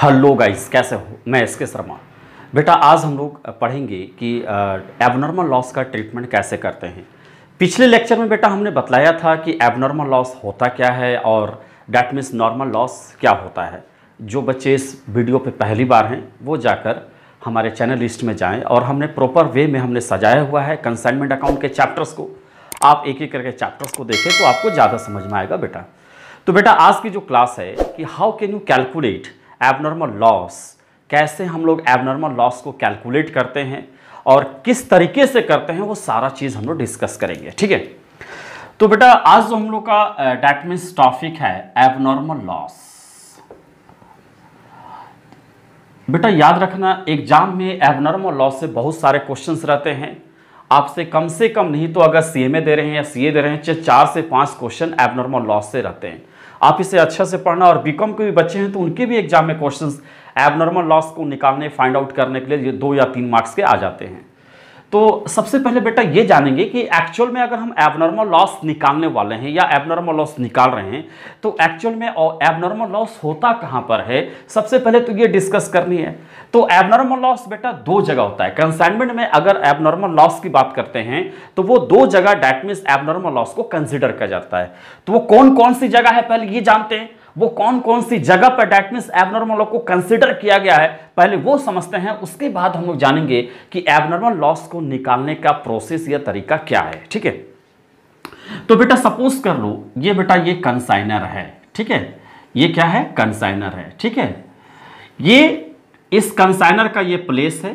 Hello guys कैसे हो मैं एस के शर्मा बेटा आज हम लोग पढ़ेंगे कि एबनॉर्मल लॉस का ट्रीटमेंट कैसे करते हैं पिछले लेक्चर में बेटा हमने बताया था कि एबनॉर्मल लॉस होता क्या है और डैट मीन्स नॉर्मल लॉस क्या होता है जो बच्चे इस वीडियो पे पहली बार हैं वो जाकर हमारे चैनल लिस्ट में जाएं और हमने प्रॉपर वे में हमने सजाया हुआ है कंसाइनमेंट अकाउंट के चैप्टर्स को आप एक एक करके चैप्टर्स को देखें तो आपको ज़्यादा समझ में आएगा बेटा तो बेटा आज की जो क्लास है कि how can you calculate abnormal loss कैसे हम लोग एबनॉर्मल लॉस को कैलकुलेट करते हैं और किस तरीके से करते हैं वो सारा चीज़ हम लोग डिस्कस करेंगे ठीक है तो बेटा आज जो हम लोग का डैट मीन्स टॉपिक है एबनॉर्मल लॉस बेटा याद रखना एग्जाम में एबनॉर्मल लॉस से बहुत सारे क्वेश्चंस रहते हैं आपसे कम से कम नहीं तो अगर सीएमए दे रहे हैं या सीए दे रहे हैं चाहे चार से पांच क्वेश्चन एबनॉर्मल लॉस से रहते हैं आप इसे अच्छे से पढ़ना और बीकॉम के भी बच्चे हैं तो उनके भी एग्जाम में क्वेश्चंस एबनॉर्मल लॉस को निकालने फाइंड आउट करने के लिए दो या तीन मार्क्स के आ जाते हैं तो सबसे पहले बेटा ये जानेंगे कि एक्चुअल में अगर हम एबनॉर्मल लॉस निकालने वाले हैं या एबनॉर्मल लॉस निकाल रहे हैं तो एक्चुअल में एबनॉर्मल लॉस होता कहाँ पर है सबसे पहले तो ये डिस्कस करनी है तो एबनॉर्मल लॉस बेटा दो जगह होता है कंसाइनमेंट में अगर एबनॉर्मल लॉस की बात करते हैं तो वो दो जगह डैट मीन्स एबनॉर्मल लॉस को कंसिडर किया जाता है तो वो कौन कौन सी जगह है पहले ये जानते हैं वो कौन कौन सी जगह पर डैट मीन्स एबनॉर्मल लॉ को कंसिडर किया गया है पहले वो समझते हैं उसके बाद हम लोग जानेंगे कि एबनॉर्मल लॉस को निकालने का प्रोसेस या तरीका क्या है ठीक है तो बेटा सपोज कर लो ये बेटा ये कंसाइनर है ठीक है ये क्या है कंसाइनर है ठीक है ये इस कंसाइनर का ये प्लेस है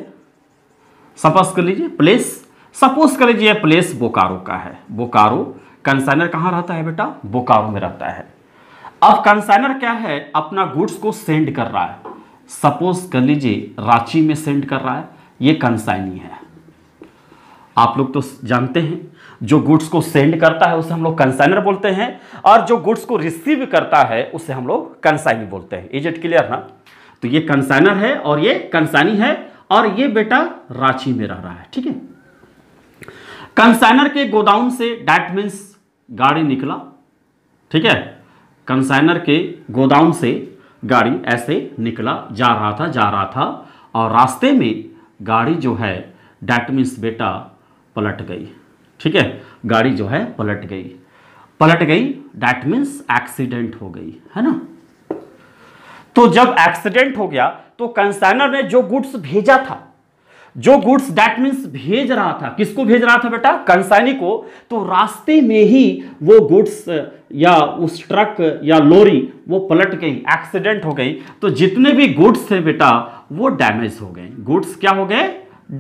सपोज कर लीजिए प्लेस सपोज कर लीजिए प्लेस बोकारो का है बोकारो कंसाइनर कहां रहता है बेटा बोकारो में रहता है अब कंसाइनर क्या है अपना गुड्स को सेंड कर रहा है सपोज कर लीजिए रांची में सेंड कर रहा है ये कंसाइनी है आप लोग तो जानते हैं जो गुड्स को सेंड करता है उसे हम लोग कंसाइनर बोलते हैं और जो गुड्स को रिसीव करता है उसे हम लोग कंसाइनी बोलते हैं इज इट क्लियर ना तो ये कंसाइनर है और ये कंसाइनी है और ये बेटा रांची में रह रहा है ठीक है कंसाइनर के गोदाउन से डैट मीन्स गाड़ी निकला ठीक है कंसाइनर के गोदाम से गाड़ी ऐसे निकला जा रहा था जा रहा था और रास्ते में गाड़ी जो है डैट मीन्स बेटा पलट गई ठीक है गाड़ी जो है पलट गई पलट गई डैट मीन्स एक्सीडेंट हो गई है ना तो जब एक्सीडेंट हो गया तो कंसाइनर ने जो गुड्स भेजा था जो गुड्स दैट मीन्स भेज रहा था किसको भेज रहा था बेटा कंसाइनी को तो रास्ते में ही वो गुड्स या उस ट्रक या लोरी वो पलट गई एक्सीडेंट हो गई तो जितने भी गुड्स थे बेटा वो डैमेज हो गए गुड्स क्या हो गए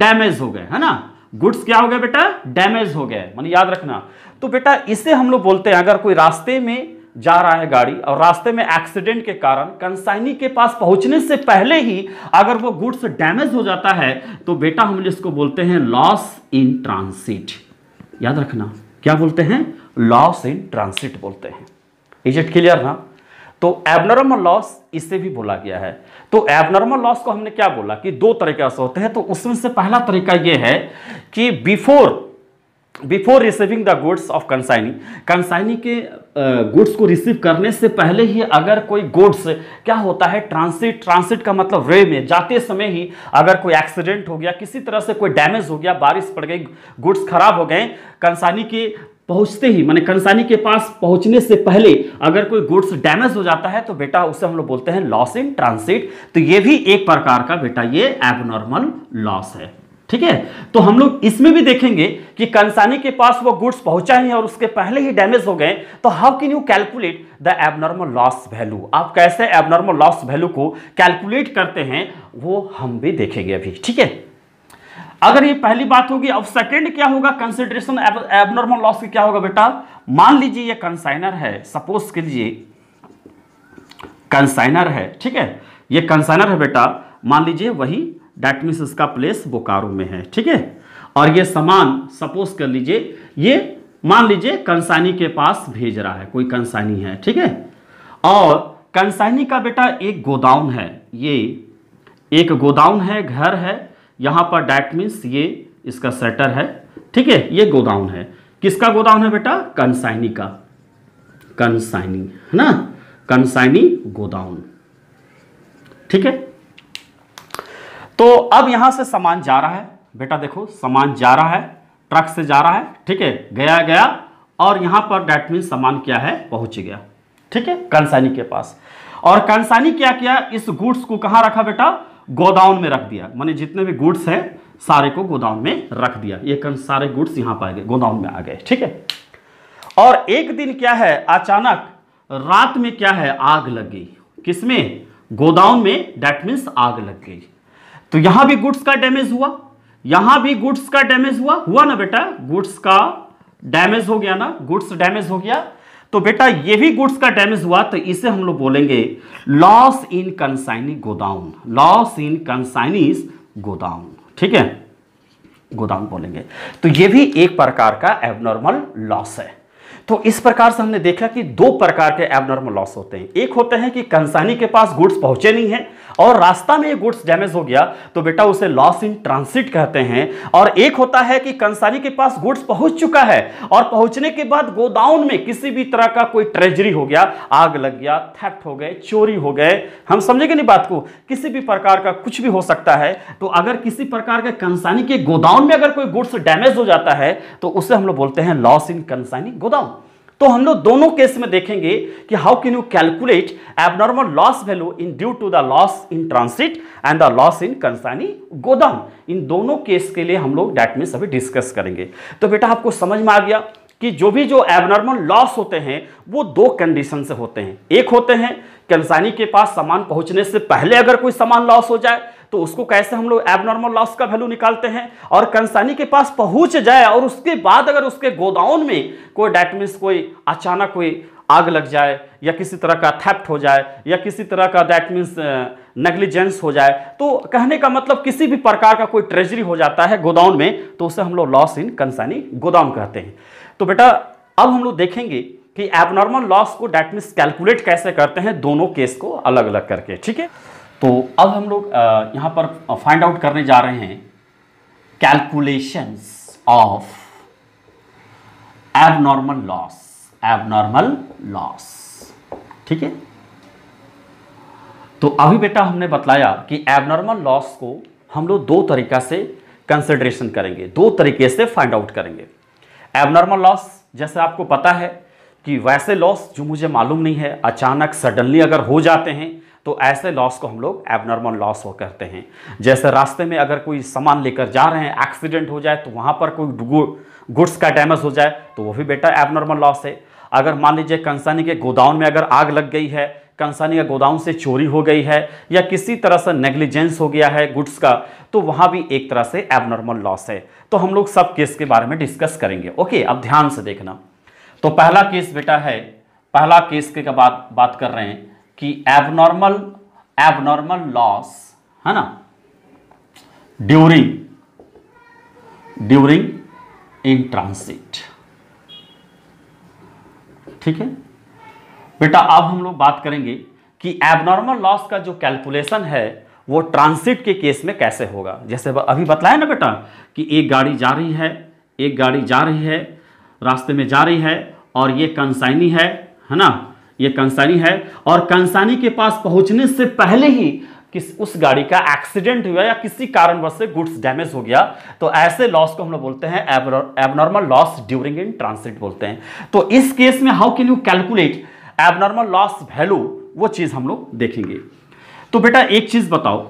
डैमेज हो गए है ना गुड्स क्या हो गए बेटा डैमेज हो गए मानी याद रखना तो बेटा इसे हम लोग बोलते हैं अगर कोई रास्ते में जा रहा है गाड़ी और रास्ते में एक्सीडेंट के कारण कंसाइनी के पास पहुंचने से पहले ही अगर वो गुड्स डैमेज हो जाता है तो बेटा हम इसको बोलते हैं लॉस इन ट्रांसिट याद रखना क्या बोलते हैं लॉस इन ट्रांसिट बोलते हैं इज इट क्लियर ना तो एबनॉर्मल लॉस इसे भी बोला गया है तो एबनॉर्मल लॉस को हमने क्या बोला कि दो तरीके से होते हैं तो उसमें से पहला तरीका यह है कि before before receiving the goods of consignee consignee के गुड्स uh, को रिसीव करने से पहले ही अगर कोई गुड्स क्या होता है ट्रांसिट ट्रांसिट का मतलब वे में जाते समय ही अगर कोई एक्सीडेंट हो गया किसी तरह से कोई डैमेज हो गया बारिश पड़ गई गुड्स खराब हो गए कंसाइनी के पहुंचते ही माने कंसानी के पास पहुंचने से पहले अगर कोई गुड्स डैमेज हो जाता है तो बेटा उसे हम लोग बोलते हैं लॉस इन ट्रांसिट तो ये भी एक प्रकार का बेटा ये एबनॉर्मल लॉस है ठीक है तो हम लोग इसमें भी देखेंगे कि कंसानी के पास वो गुड्स पहुंचा ही और उसके पहले ही डैमेज हो गए तो how can you calculate the abnormal loss value आप कैसे एबनॉर्मल लॉस वैल्यू को कैलकुलेट करते हैं वो हम भी देखेंगे अभी ठीक है अगर ये पहली बात होगी अब सेकंड क्या होगा कंसिडरेशन एबनॉर्मल लॉस की क्या होगा बेटा मान लीजिए ये कंसाइनर है सपोज के लिए कंसाइनर है ठीक है ये कंसाइनर है बेटा मान लीजिए वही डैट मीन्स इसका प्लेस बोकारो में है ठीक है और ये सामान सपोज कर लीजिए ये मान लीजिए कंसानी के पास भेज रहा है कोई कंसानी है ठीक है और कंसानी का बेटा एक गोदाउन है ये एक गोदाउन है घर है यहाँ पर डैट मीन्स ये इसका सेटर है ठीक है ये गोदाउन है किसका गोदाउन है बेटा कंसाइनी का कंसाइनी है ना कंसाइनी गोदाउन ठीक है तो अब यहां से सामान जा रहा है बेटा देखो सामान जा रहा है ट्रक से जा रहा है ठीक है गया गया और यहां पर डैट मीन सामान क्या है पहुंच गया ठीक है कंसानी के पास और कंसानी क्या किया इस गुड्स को कहां रखा बेटा गोदाउन में रख दिया मैंने जितने भी गुड्स हैं सारे को गोदाउन में रख दिया ये सारे गुड्स यहां पर आ गए गोदाउन में आ गए ठीक है और एक दिन क्या है अचानक रात में क्या है आग लग गई किसमें गोदाउन में डैट मीन्स आग लग गई तो यहां भी गुड्स का डैमेज हुआ यहां भी गुड्स का डैमेज हुआ हुआ ना बेटा गुड्स का डैमेज हो गया ना गुड्स डैमेज हो गया तो बेटा ये भी गुड्स का डैमेज हुआ तो इसे हम लोग बोलेंगे loss in consignee godown loss in consignee's godown ठीक है गोदाउन बोलेंगे तो ये भी एक प्रकार का एबनॉर्मल लॉस है तो इस प्रकार से हमने देखा कि दो प्रकार के एबनॉर्मल लॉस होते हैं एक होते हैं कि कंसाइनी के पास गुड्स पहुंचे नहीं है और रास्ता में ये गुड्स डैमेज हो गया तो बेटा उसे लॉस इन ट्रांसिट कहते हैं और एक होता है कि कंसारी के पास गुड्स पहुंच चुका है और पहुंचने के बाद गोदाउन में किसी भी तरह का कोई ट्रेजरी हो गया आग लग गया थैप्ट हो गए चोरी हो गए हम समझेंगे नहीं बात को किसी भी प्रकार का कुछ भी हो सकता है तो अगर किसी प्रकार के कंसानी के गोदाउन में अगर कोई गुड्स डैमेज हो जाता है तो उसे हम लोग बोलते हैं लॉस इन कंसानी गोदाउन तो हम लोग दोनों केस में देखेंगे कि how can you calculate abnormal loss value in due to the loss in transit and the loss in consignee गोदाम इन दोनों केस के लिए हम लोग डेट में सभी डिस्कस करेंगे तो बेटा आपको समझ में आ गया कि जो भी जो एबनॉर्मल लॉस होते हैं वो दो कंडीशन से होते हैं एक होते हैं कंसानी के पास सामान पहुंचने से पहले अगर कोई सामान लॉस हो जाए तो उसको कैसे हम लोग एबनॉर्मल लॉस का वैल्यू निकालते हैं और कंसानी के पास पहुंच जाए और उसके बाद अगर उसके गोदाउन में कोई डैट मीन्स कोई अचानक कोई आग लग जाए या किसी तरह का थैप्ट हो जाए या किसी तरह का दैट मीन्स नेग्लिजेंस हो जाए तो कहने का मतलब किसी भी प्रकार का कोई ट्रेजरी हो जाता है गोदाउन में तो उसे हम लोग लॉस इन कंसानी गोदाम कहते हैं तो बेटा अब हम लोग देखेंगे कि एबनॉर्मल लॉस को डैट मीन्स कैलकुलेट कैसे करते हैं दोनों केस को अलग अलग करके ठीक है तो अब हम लोग यहां पर फाइंड आउट करने जा रहे हैं calculations of abnormal loss abnormal loss ठीक है तो अभी बेटा हमने बताया कि एबनॉर्मल लॉस को हम लोग दो तरीका से कंसिडरेशन करेंगे दो तरीके से फाइंड आउट करेंगे एबनॉर्मल लॉस जैसे आपको पता है कि वैसे लॉस जो मुझे मालूम नहीं है अचानक सडनली अगर हो जाते हैं तो ऐसे लॉस को हम लोग एबनॉर्मल लॉस वो कहते हैं जैसे रास्ते में अगर कोई सामान लेकर जा रहे हैं एक्सीडेंट हो जाए तो वहाँ पर कोई गुड्स का डैमेज हो जाए तो वो भी बेटा एबनॉर्मल लॉस है अगर मान लीजिए कंसानी के गोदाउन में अगर आग लग गई है कंसानी का गोदाम से चोरी हो गई है या किसी तरह से नेग्लिजेंस हो गया है गुड्स का तो वहाँ भी एक तरह से एबनॉर्मल लॉस है तो हम लोग सब केस के बारे में डिस्कस करेंगे ओके अब ध्यान से देखना तो पहला केस बेटा है पहला केस के का बात बात कर रहे हैं कि एबनॉर्मल एबनॉर्मल लॉस है ना ड्यूरिंग ड्यूरिंग इन ट्रांसिट ठीक है बेटा अब हम लोग बात करेंगे कि एबनॉर्मल लॉस का जो कैलकुलेशन है वो ट्रांसिट के केस में कैसे होगा जैसे अभी बताया ना बेटा कि एक गाड़ी जा रही है एक गाड़ी जा रही है रास्ते में जा रही है और ये कंसाइनी है है ना ये कंसानी है और कंसानी के पास पहुंचने से पहले ही किस उस गाड़ी का एक्सीडेंट हुआ या किसी कारणवश से गुड्स डैमेज हो गया तो ऐसे लॉस को हम लोग बोलते हैं abnormal loss during in transit बोलते हैं तो इस केस में how can you calculate abnormal loss value वो चीज़ हम लोग देखेंगे तो बेटा एक चीज़ बताओ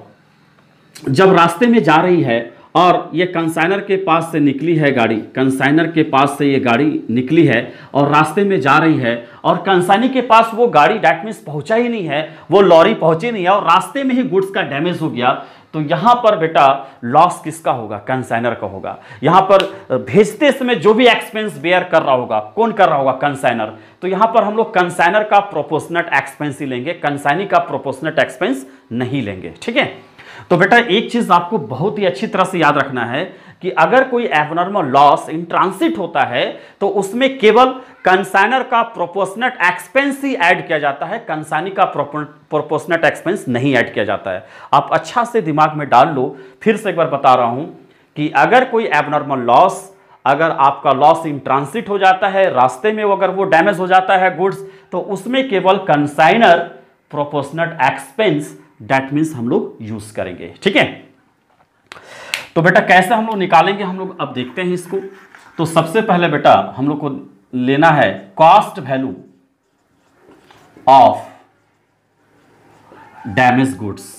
जब रास्ते में जा रही है और ये कंसाइनर के पास से निकली है गाड़ी कंसाइनर के पास से ये गाड़ी निकली है और रास्ते में जा रही है और कंसाइनी के पास वो गाड़ी डैट मीन्स पहुंचा ही नहीं है वो लॉरी पहुंची नहीं है और रास्ते में ही गुड्स का डैमेज हो गया तो यहाँ पर बेटा लॉस किसका होगा कंसाइनर का होगा यहाँ पर भेजते समय जो भी एक्सपेंस बेयर कर रहा होगा कौन कर रहा होगा कंसाइनर तो यहाँ पर हम लोग कंसाइनर का प्रोपोर्शनट एक्सपेंस ही लेंगे कंसाइनी का प्रोपोर्शनट एक्सपेंस नहीं लेंगे ठीक है तो बेटा एक चीज आपको बहुत ही अच्छी तरह से याद रखना है कि अगर कोई एबनॉर्मल लॉस इन ट्रांसिट होता है तो उसमें केवल कंसाइनर का प्रोपोर्शनट एक्सपेंस ही ऐड किया जाता है कंसाइनी का प्रोपोर्शनट एक्सपेंस नहीं ऐड किया जाता है आप अच्छा से दिमाग में डाल लो फिर से एक बार बता रहा हूं कि अगर कोई एबनॉर्मल लॉस अगर आपका लॉस इन ट्रांसिट हो जाता है रास्ते में अगर वो डैमेज हो जाता है गुड्स तो उसमें केवल consigner proportionate expense that means हम लोग यूज करेंगे ठीक है तो बेटा कैसे हम लोग निकालेंगे हम लोग अब देखते हैं इसको तो सबसे पहले बेटा हम लोग को लेना है cost value of damage goods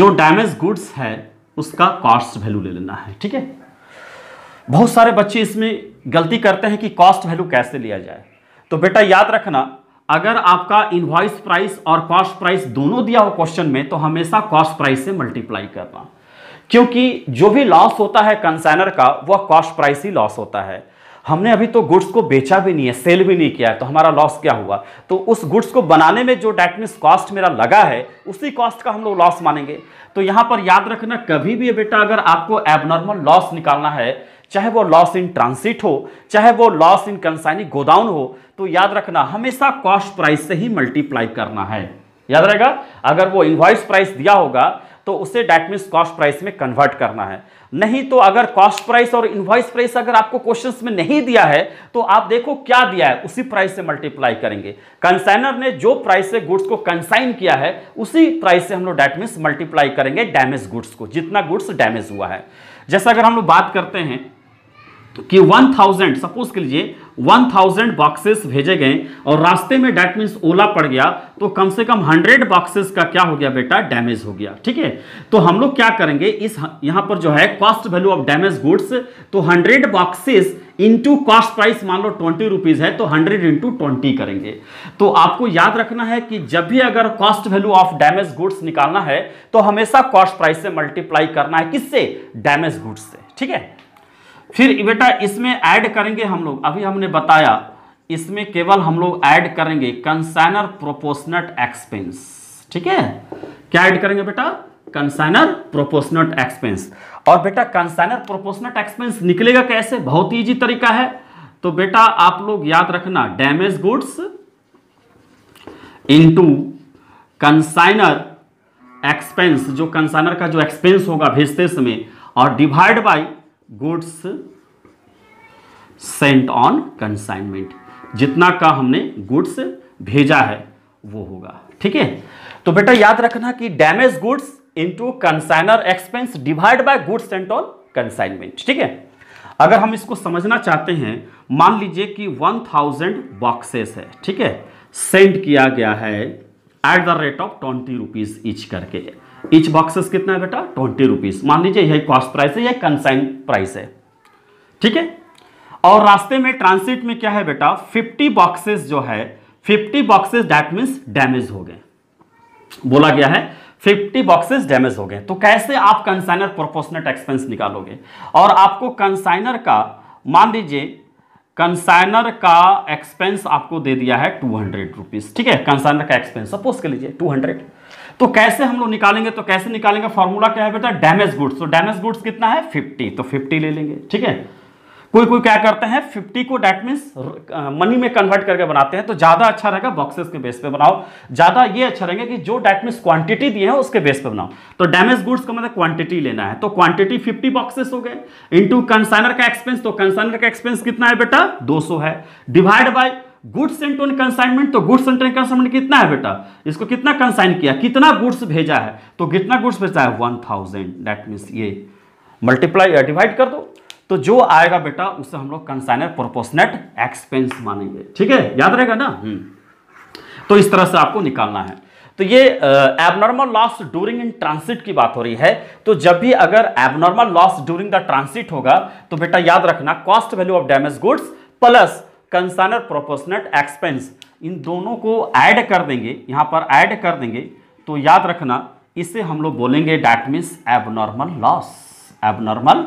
जो डैमेज गुड्स है उसका कॉस्ट वैल्यू ले लेना है ठीक है बहुत सारे बच्चे इसमें गलती करते हैं कि कॉस्ट वैल्यू कैसे लिया जाए तो बेटा याद रखना अगर आपका इन्वाइस प्राइस और कॉस्ट प्राइस दोनों दिया हो क्वेश्चन में तो हमेशा कॉस्ट प्राइस से मल्टीप्लाई करना क्योंकि जो भी लॉस होता है कंसाइनर का वह कॉस्ट प्राइस ही लॉस होता है हमने अभी तो गुड्स को बेचा भी नहीं है सेल भी नहीं किया है तो हमारा लॉस क्या हुआ तो उस गुड्स को बनाने में जो डेट मीन कॉस्ट मेरा लगा है उसी कॉस्ट का हम लोग लॉस मानेंगे तो यहाँ पर याद रखना कभी भी बेटा अगर आपको एबनॉर्मल लॉस निकालना है चाहे वो लॉस इन ट्रांसिट हो चाहे वो लॉस इन कंसाइनिंग गोदाउन हो तो याद रखना हमेशा कॉस्ट प्राइस से ही मल्टीप्लाई करना है याद रहेगा अगर वो इन्वाइस प्राइस दिया होगा तो उसे डैट मीन्स कॉस्ट प्राइस में कन्वर्ट करना है नहीं तो अगर कॉस्ट प्राइस और इन्वाइस प्राइस अगर आपको क्वेश्चन में नहीं दिया है तो आप देखो क्या दिया है उसी प्राइस से मल्टीप्लाई करेंगे कंसाइनर ने जो प्राइस से गुड्स को कंसाइन किया है उसी प्राइस से हम लोग डैट मीन्स मल्टीप्लाई करेंगे डैमेज गुड्स को जितना गुड्स डैमेज हुआ है जैसा अगर हम लोग बात करते हैं तो कि 1000 सपोज के लिए 1000 बॉक्सेस भेजे गए और रास्ते में डैट मीन्स ओला पड़ गया तो कम से कम 100 बॉक्सेस का क्या हो गया बेटा डैमेज हो गया ठीक है तो हम लोग क्या करेंगे इस यहां पर जो है cost value of damage goods तो 100 बॉक्सेस इंटू कॉस्ट प्राइस मान लो ट्वेंटी रुपीज है तो हंड्रेड इंटू ट्वेंटी करेंगे तो आपको याद रखना है कि जब भी अगर cost value of damage goods निकालना है तो हमेशा कॉस्ट प्राइस से मल्टीप्लाई करना है किससे डैमेज गुड्स से ठीक है फिर बेटा इसमें ऐड करेंगे हम लोग अभी हमने बताया इसमें केवल हम लोग ऐड करेंगे कंसाइनर प्रोपोर्शनट एक्सपेंस ठीक है क्या ऐड करेंगे बेटा कंसाइनर प्रोपोर्शनट एक्सपेंस और बेटा कंसाइनर प्रोपोर्शनट एक्सपेंस निकलेगा कैसे बहुत ईजी तरीका है तो बेटा आप लोग याद रखना damage goods into consignor expense जो कंसाइनर का जो एक्सपेंस होगा भेजते समय और divide by goods sent on consignment जितना का हमने गुड्स भेजा है वो होगा ठीक है तो बेटा याद रखना कि damage goods into consignor expense divide by goods sent on consignment ठीक है अगर हम इसको समझना चाहते हैं मान लीजिए कि 1000 बॉक्सेस है ठीक है सेंड किया गया है at the rate of twenty rupees each करके इच बॉक्सेस कितना है बेटा ट्वेंटी रुपीज़ मान लीजिए यही कॉस्ट प्राइस है यह कंसाइन प्राइस है ठीक है और रास्ते में ट्रांसिट में क्या है बेटा फिफ्टी बॉक्सेस जो है fifty boxes that means damage हो गए बोला गया है 50 बॉक्सेस डैमेज हो गए तो कैसे आप कंसाइनर प्रोपोर्शनेट एक्सपेंस निकालोगे और आपको कंसाइनर का मान लीजिए कंसाइनर का एक्सपेंस आपको दे दिया है टू हंड्रेड रुपीज़ ठीक है कंसाइनर का एक्सपेंस सपोज कर लीजिए टू हंड्रेड तो कैसे हम लोग निकालेंगे तो कैसे निकालेंगे फॉर्मूला क्या है बेटा डैमेज गुड्स तो डैमेज गुड्स कितना है फिफ्टी तो फिफ्टी ले लेंगे ठीक है कोई कोई क्या करते हैं फिफ्टी को डैट मीन्स मनी में कन्वर्ट करके बनाते हैं तो ज़्यादा अच्छा रहेगा बॉक्सेस के बेस पे बनाओ ज़्यादा ये अच्छा रहेगा कि जो डैट मीन्स क्वांटिटी दिए हैं उसके बेस पे बनाओ तो डैमेज गुड्स का मतलब क्वांटिटी लेना है तो क्वांटिटी 50 बॉक्सेस हो गए इनटू कंसाइनर का एक्सपेंस तो कंसाइनर का एक्सपेंस कितना है बेटा दो है divide by goods sent on consignment तो गुड्स एंड टोन कंसाइनमेंट कितना है बेटा इसको कितना कंसाइन किया कितना गुड्स भेजा है तो कितना गुड्स भेजा है वन थाउजेंड डैट मीन्स ये मल्टीप्लाई या डिवाइड कर दो तो जो आएगा बेटा उसे हम लोग कंसाइनर प्रोपोर्शनेट एक्सपेंस मानेंगे ठीक है याद रहेगा ना हम्म। तो इस तरह से आपको निकालना है तो ये abnormal loss during in transit की बात हो रही है तो जब भी अगर abnormal loss during the transit होगा तो बेटा याद रखना cost value of damage goods plus consignor proportionate expense इन दोनों को ऐड कर देंगे यहाँ पर ऐड कर देंगे तो याद रखना इसे हम लोग बोलेंगे that means abnormal loss abnormal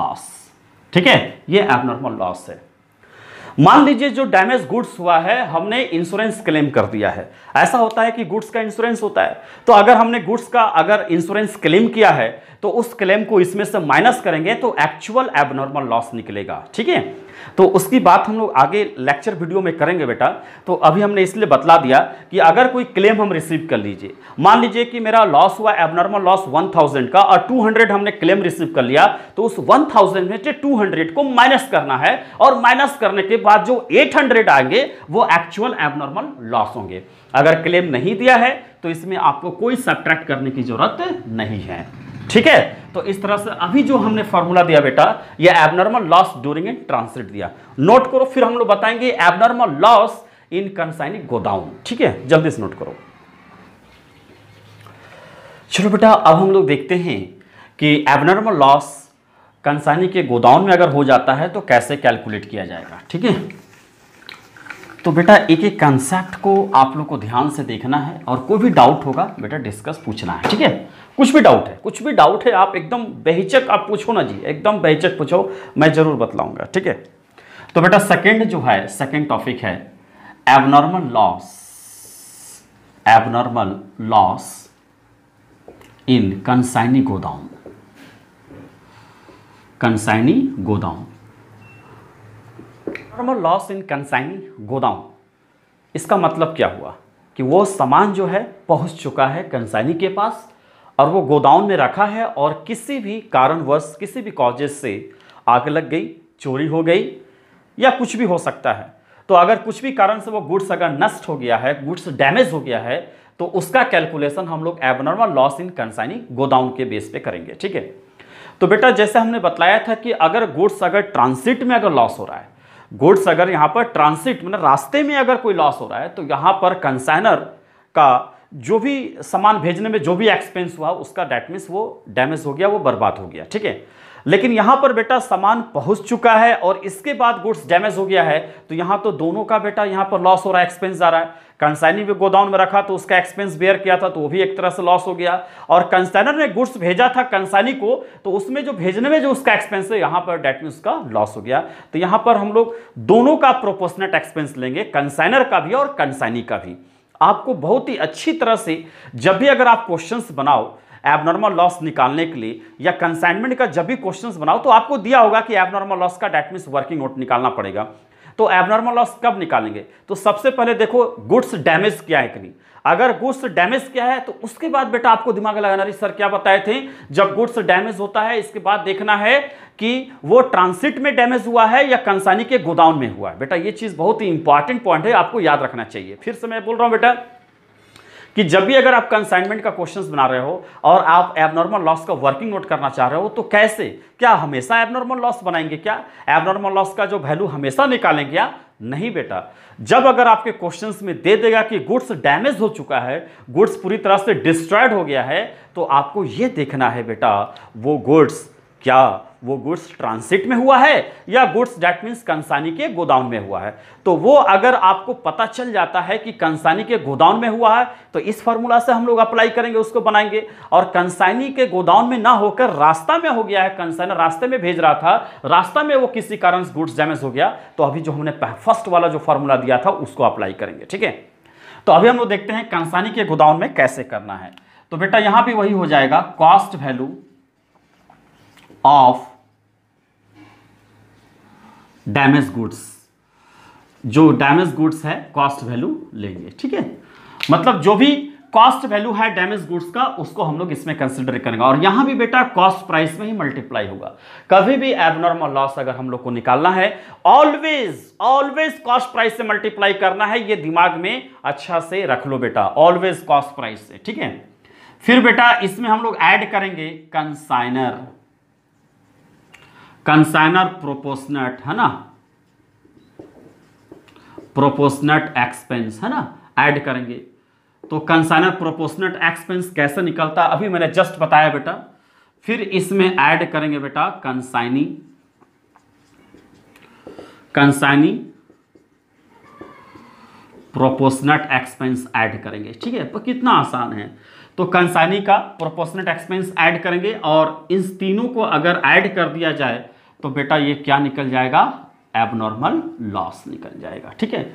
loss ठीक है ये एबनॉर्मल लॉस है मान लीजिए जो डैमेज गुड्स हुआ है हमने इंश्योरेंस क्लेम कर दिया है ऐसा होता है कि गुड्स का इंश्योरेंस होता है तो अगर हमने गुड्स का अगर इंश्योरेंस क्लेम किया है तो उस क्लेम को इसमें से माइनस करेंगे तो एक्चुअल एबनॉर्मल लॉस निकलेगा ठीक है तो उसकी बात हम लोग आगे लेक्चर वीडियो में करेंगे बेटा तो अभी हमने इसलिए बतला दिया कि अगर कोई क्लेम हम रिसीव कर लीजिए मान लीजिए कि मेरा लॉस हुआ एबनॉर्मल लॉस 1000 का और 200 हमने क्लेम रिसीव कर लिया तो उस 1000 में से 200 को माइनस करना है और माइनस करने के बाद जो 800 आएंगे वो एक्चुअल एबनॉर्मल लॉस होंगे अगर क्लेम नहीं दिया है तो इसमें आपको कोई सब्ट्रैक्ट करने की जरूरत नहीं है ठीक है तो इस तरह से अभी जो हमने फॉर्मूला दिया बेटा ये abnormal loss during in transit दिया नोट करो फिर हम लोग बताएंगे abnormal loss in consignee godown ठीक है जल्दी से नोट करो चलो बेटा अब हम लोग देखते हैं कि एबनॉर्मल लॉस कंसाइनी के गोदाउन में अगर हो जाता है तो कैसे कैलकुलेट किया जाएगा ठीक है तो बेटा एक एक कंसेप्ट को आप लोग को ध्यान से देखना है और कोई भी डाउट होगा बेटा डिस्कस पूछना है ठीक है कुछ भी डाउट है कुछ भी डाउट है आप एकदम बेहिचक आप पूछो ना जी एकदम बेहिचक पूछो मैं ज़रूर बतलाऊंगा ठीक है तो बेटा सेकेंड जो है सेकेंड टॉपिक है abnormal loss abnormal loss in consignee गोदाम कंसाइनी गोदाम एबनॉर्मल लॉस इन कंसाइनी गोदाम इसका मतलब क्या हुआ कि वो सामान जो है पहुंच चुका है कंसाइनी के पास और वो गोदाम में रखा है और किसी भी कारणवश किसी भी कॉजेज से आग लग गई चोरी हो गई या कुछ भी हो सकता है तो अगर कुछ भी कारण से वो गुड्स अगर नष्ट हो गया है गुड्स डैमेज हो गया है तो उसका कैलकुलेशन हम लोग abnormal loss in consignee godown के बेस पे करेंगे ठीक है तो बेटा जैसे हमने बताया था कि अगर गुड्स अगर ट्रांसिट में अगर लॉस हो रहा है गुड्स अगर यहाँ पर ट्रांसिट मतलब रास्ते में अगर कोई लॉस हो रहा है तो यहाँ पर कंसाइनर का जो भी सामान भेजने में जो भी एक्सपेंस हुआ उसका डैट मीन्स वो डैमेज हो गया वो बर्बाद हो गया ठीक है लेकिन यहाँ पर बेटा सामान पहुँच चुका है और इसके बाद गुड्स डैमेज हो गया है तो यहाँ तो दोनों का बेटा यहाँ पर लॉस हो रहा है एक्सपेंस जा रहा है कंसाइनी भी गोदाउन में रखा तो उसका एक्सपेंस बेयर किया था तो वो भी एक तरह से लॉस हो गया और कंसाइनर ने गुड्स भेजा था कंसाइनी को तो उसमें जो भेजने में जो उसका एक्सपेंस है यहाँ पर डेट मीन उसका लॉस हो गया तो यहाँ पर हम लोग दोनों का प्रोपोर्शनेट एक्सपेंस लेंगे कंसाइनर का भी और कंसाइनी का भी आपको बहुत ही अच्छी तरह से जब भी अगर आप क्वेश्चंस बनाओ एबनॉर्मल लॉस निकालने के लिए या कंसाइनमेंट का जब भी क्वेश्चंस बनाओ तो आपको दिया होगा कि एबनॉर्मल लॉस का डैट मीन्स वर्किंग नोट निकालना पड़ेगा तो एबनॉर्मल लॉस कब निकालेंगे तो सबसे पहले देखो गुड्स डैमेज क्या है कभी अगर गुड्स डैमेज क्या है तो उसके बाद बेटा आपको दिमाग लगाना रही सर क्या बताए थे जब गुड्स डैमेज होता है इसके बाद देखना है कि वो ट्रांसिट में डैमेज हुआ है या कंसानी के गोदाम में हुआ है बेटा ये चीज़ बहुत ही इंपॉर्टेंट पॉइंट है आपको याद रखना चाहिए फिर से मैं बोल रहा हूँ बेटा कि जब भी अगर आप कंसाइनमेंट का क्वेश्चंस बना रहे हो और आप एबनॉर्मल लॉस का वर्किंग नोट करना चाह रहे हो तो कैसे क्या हमेशा एबनॉर्मल लॉस बनाएंगे क्या एबनॉर्मल लॉस का जो वैल्यू हमेशा निकालेंगे क्या नहीं बेटा जब अगर आपके क्वेश्चंस में दे देगा कि गुड्स डैमेज हो चुका है गुड्स पूरी तरह से डिस्ट्रॉयड हो गया है तो आपको ये देखना है बेटा वो गुड्स क्या वो गुड्स ट्रांसिट में हुआ है या गुड्स डैट मीन्स कंसानी के गोदाम में हुआ है तो वो अगर आपको पता चल जाता है कि कंसानी के गोदाम में हुआ है तो इस फॉर्मूला से हम लोग अप्लाई करेंगे उसको बनाएंगे और कंसानी के गोदाम में ना होकर रास्ता में हो गया है कंसाना रास्ते में भेज रहा था रास्ता में वो किसी कारण गुड्स डैमेज हो गया तो अभी जो हमने फर्स्ट वाला जो फॉर्मूला दिया था उसको अप्लाई करेंगे ठीक है तो अभी हम लोग देखते हैं कंसानी के गोदाम में कैसे करना है तो बेटा यहाँ भी वही हो जाएगा cost value of damage goods जो डैमेज गुड्स है कॉस्ट वैल्यू लेंगे ठीक है मतलब जो भी कॉस्ट वैल्यू है डैमेज गुड्स का उसको हम लोग इसमें कंसिडर करेंगे और यहां भी बेटा कॉस्ट प्राइस में ही मल्टीप्लाई होगा कभी भी एबनॉर्मल लॉस अगर हम लोग को निकालना है ऑलवेज ऑलवेज कॉस्ट प्राइस से मल्टीप्लाई करना है ये दिमाग में अच्छा से रख लो बेटा ऑलवेज कॉस्ट प्राइस से ठीक है फिर बेटा इसमें हम लोग ऐड करेंगे कंसाइनर कंसाइनर प्रोपोर्शनट है ना प्रोपोर्शनट एक्सपेंस है ना ऐड करेंगे तो कंसाइनर प्रोपोर्शनट एक्सपेंस कैसे निकलता अभी मैंने जस्ट बताया बेटा फिर इसमें ऐड करेंगे बेटा consignee consignee proportionate expense add करेंगे ठीक है तो कितना आसान है तो कंसानी का प्रोपोर्शनेट एक्सपेंस ऐड करेंगे और इन तीनों को अगर ऐड कर दिया जाए तो बेटा ये क्या निकल जाएगा एबनॉर्मल लॉस निकल जाएगा ठीक है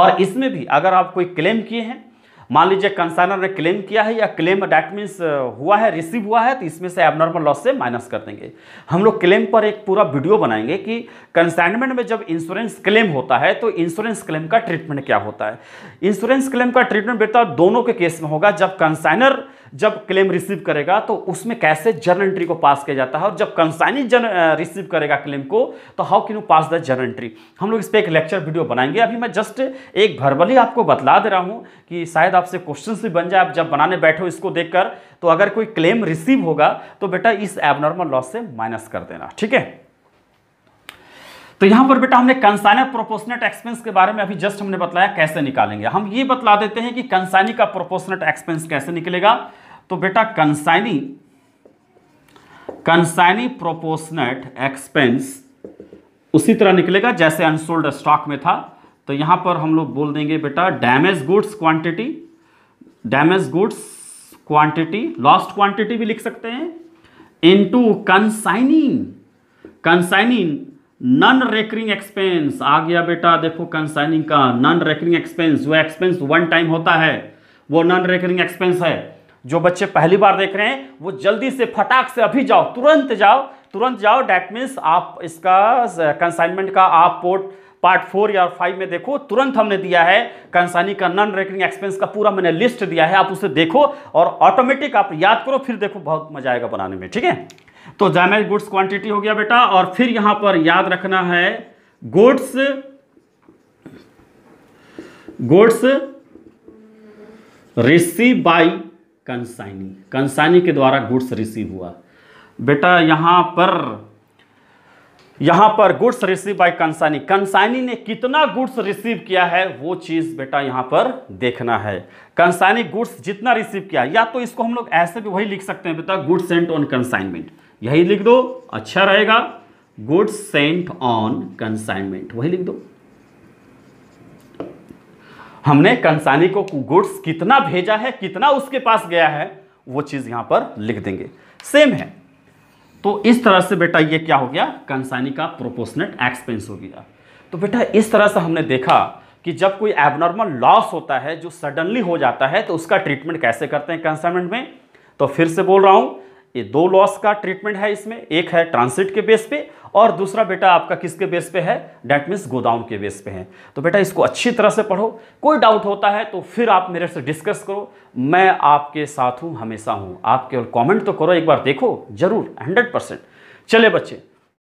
और इसमें भी अगर आप कोई क्लेम किए हैं मान लीजिए कंसाइनर ने क्लेम किया है या क्लेम डैट मीन्स हुआ है रिसीव हुआ है तो इसमें से एबनॉर्मल लॉस से माइनस कर देंगे हम लोग क्लेम पर एक पूरा वीडियो बनाएंगे कि कंसाइनमेंट में जब इंश्योरेंस क्लेम होता है तो इंश्योरेंस क्लेम का ट्रीटमेंट क्या होता है इंश्योरेंस क्लेम का ट्रीटमेंट बेटा दोनों के केस में होगा जब कंसाइनर जब क्लेम रिसीव करेगा तो उसमें कैसे जर्नल एंट्री को पास किया जाता है और जब कंसाइनी जन रिसीव करेगा क्लेम को तो how can you pass the journal entry हम लोग इस पर एक लेक्चर वीडियो बनाएंगे अभी मैं जस्ट एक भरबली आपको बतला दे रहा हूँ कि शायद आपसे क्वेश्चन भी बन जाए आप जब बनाने बैठो इसको देख कर, तो अगर कोई क्लेम रिसीव होगा तो बेटा इस एबनॉर्मल लॉस से माइनस कर देना ठीक है तो यहां पर बेटा हमने कंसाइनर प्रोपोर्शनेट एक्सपेंस के बारे में अभी जस्ट हमने बताया कैसे निकालेंगे हम ये बता देते हैं कि कंसाइनी का प्रोपोर्शनेट एक्सपेंस कैसे निकलेगा तो बेटा कंसाइनी कंसाइनी प्रोपोर्शनेट एक्सपेंस उसी तरह निकलेगा जैसे अनसोल्ड स्टॉक में था तो यहां पर हम लोग बोल देंगे बेटा damage goods quantity damage goods quantity lost quantity भी लिख सकते हैं into consigning consigning non recurring expense आ गया बेटा देखो कंसाइनिंग का नॉन रेकरिंग एक्सपेंस वो एक्सपेंस वन टाइम होता है वो नॉन रेकरिंग एक्सपेंस है जो बच्चे पहली बार देख रहे हैं वो जल्दी से फटाक से अभी जाओ तुरंत जाओ तुरंत जाओ डैट मीन्स आप इसका कंसाइनमेंट का आप पोर्ट पार्ट फोर या फाइव में देखो तुरंत हमने दिया है कंसानी का नॉन रेकरिंग एक्सपेंस का पूरा मैंने लिस्ट दिया है आप उसे देखो और ऑटोमेटिक आप याद करो फिर देखो बहुत मजा आएगा बनाने में ठीक है तो डैमेज गुड्स क्वांटिटी हो गया बेटा और फिर यहां पर याद रखना है goods goods receive by consignee consignee के द्वारा गुड्स रिसीव हुआ बेटा यहां पर यहां पर goods receive by consignee consignee ने कितना गुड्स रिसीव किया है वो चीज़ बेटा यहां पर देखना है कंसाइनी गुड्स जितना रिसीव किया या तो इसको हम लोग ऐसे भी वही लिख सकते हैं बेटा गुड्स सेंट ऑन कंसाइनमेंट यही लिख दो अच्छा रहेगा गुड सेंट ऑन कंसाइनमेंट वही लिख दो हमने कंसानी को गुड्स कितना भेजा है कितना उसके पास गया है वो चीज़ यहां पर लिख देंगे सेम है तो इस तरह से बेटा ये क्या हो गया कंसानी का प्रोपोर्शनेट एक्सपेंस हो गया तो बेटा इस तरह से हमने देखा कि जब कोई एबनॉर्मल लॉस होता है जो सडनली हो जाता है तो उसका ट्रीटमेंट कैसे करते हैं कंसाइनमेंट में तो फिर से बोल रहा हूं ये दो लॉस का ट्रीटमेंट है इसमें एक है ट्रांसिट के बेस पे और दूसरा बेटा आपका किसके बेस पे है डैट मीन्स गोदाउन के बेस पे है तो बेटा इसको अच्छी तरह से पढ़ो कोई डाउट होता है तो फिर आप मेरे से डिस्कस करो मैं आपके साथ हूँ हमेशा हूँ आप केवल कॉमेंट तो करो एक बार देखो जरूर हंड्रेड परसेंट चले बच्चे